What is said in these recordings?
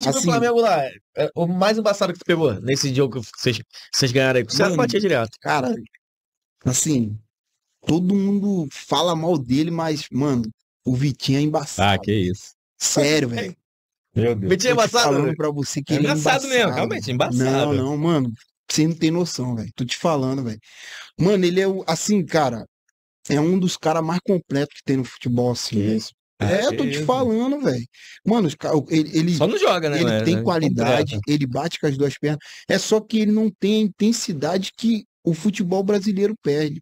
Tipo assim, do Flamengo lá, é, é o mais embaçado que tu pegou nesse jogo que vocês, vocês ganharam aí? Você mano, batia direto. Cara, assim, todo mundo fala mal dele, mas, mano, o Vitinho é embaçado. Ah, que isso. Sério, velho. Meu Deus. Vitinho é embaçado? Falando né? pra você que é embaçado, é embaçado mesmo, realmente, embaçado. Não, não, mano. Você não tem noção, velho. Tô te falando, velho. Mano, ele é, assim, cara, é um dos caras mais completos que tem no futebol, assim, é, tô te falando, velho. Mano, ele, ele. Só não joga, né? Ele tem né? qualidade, Completo. ele bate com as duas pernas. É só que ele não tem a intensidade que o futebol brasileiro perde.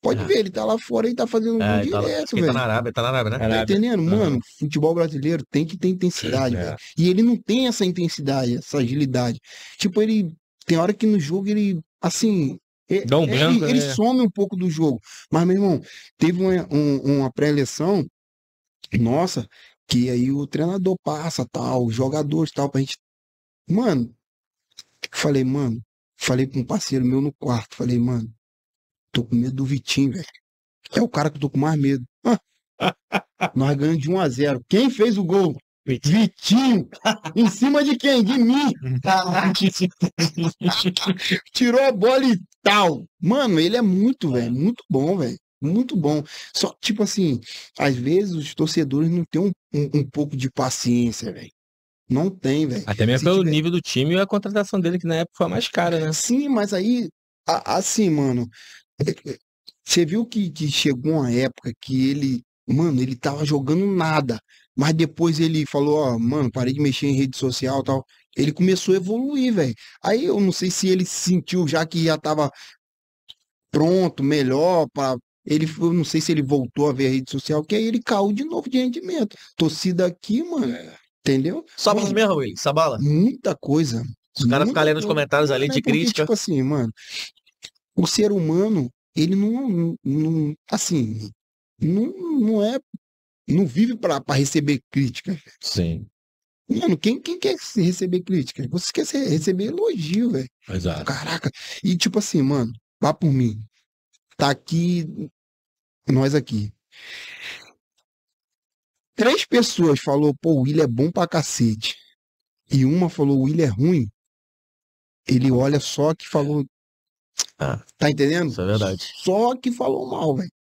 Pode é. ver, ele tá lá fora e tá fazendo um é, tá, direto, tá velho. Tá na Arábia, tá na Arábia, né? Tá entendendo? Mano, ah. futebol brasileiro tem que ter intensidade, é. velho. É. E ele não tem essa intensidade, essa agilidade. Tipo, ele. Tem hora que no jogo ele. Assim, Dá um branco, ele, ele né? some um pouco do jogo. Mas, meu irmão, teve uma, um, uma pré-eleção nossa, que aí o treinador passa, tal, jogadores, tal, pra gente. Mano, falei, mano, falei com um parceiro meu no quarto, falei, mano, tô com medo do Vitinho, velho. É o cara que eu tô com mais medo. Nós ganhamos de 1 a 0 Quem fez o gol? Vitinho. Vitinho. em cima de quem? De mim. Tirou a bola e tal. Mano, ele é muito, velho. É. Muito bom, velho muito bom. Só que, tipo assim, às vezes os torcedores não têm um, um, um pouco de paciência, velho. Não tem, velho. Até mesmo Se pelo tiver... nível do time e a contratação dele, que na época foi a mais cara, né? Sim, mas aí, a, assim, mano. É, é, você viu que, que chegou uma época que ele, mano, ele tava jogando nada. Mas depois ele falou, ó, mano, parei de mexer em rede social e tal. Ele começou a evoluir, velho. Aí eu não sei se ele sentiu já que já tava pronto, melhor para ele, eu não sei se ele voltou a ver a rede social, que aí ele caiu de novo de rendimento. Torcida aqui, mano, é. entendeu? Sabala mano, mesmo, Will, sabala. Muita coisa. Os caras ficam lendo os comentários ali de é porque, crítica. Tipo assim, mano, o ser humano, ele não, não assim, não, não é, não vive para receber crítica. Sim. Mano, quem, quem quer receber crítica? Você quer receber elogio, velho. Exato. Caraca. E tipo assim, mano, vá por mim tá aqui, nós aqui. Três pessoas falou, pô, o William é bom pra cacete. E uma falou, o William é ruim. Ele olha só que falou. Ah, tá entendendo? Isso é verdade. Só que falou mal, velho.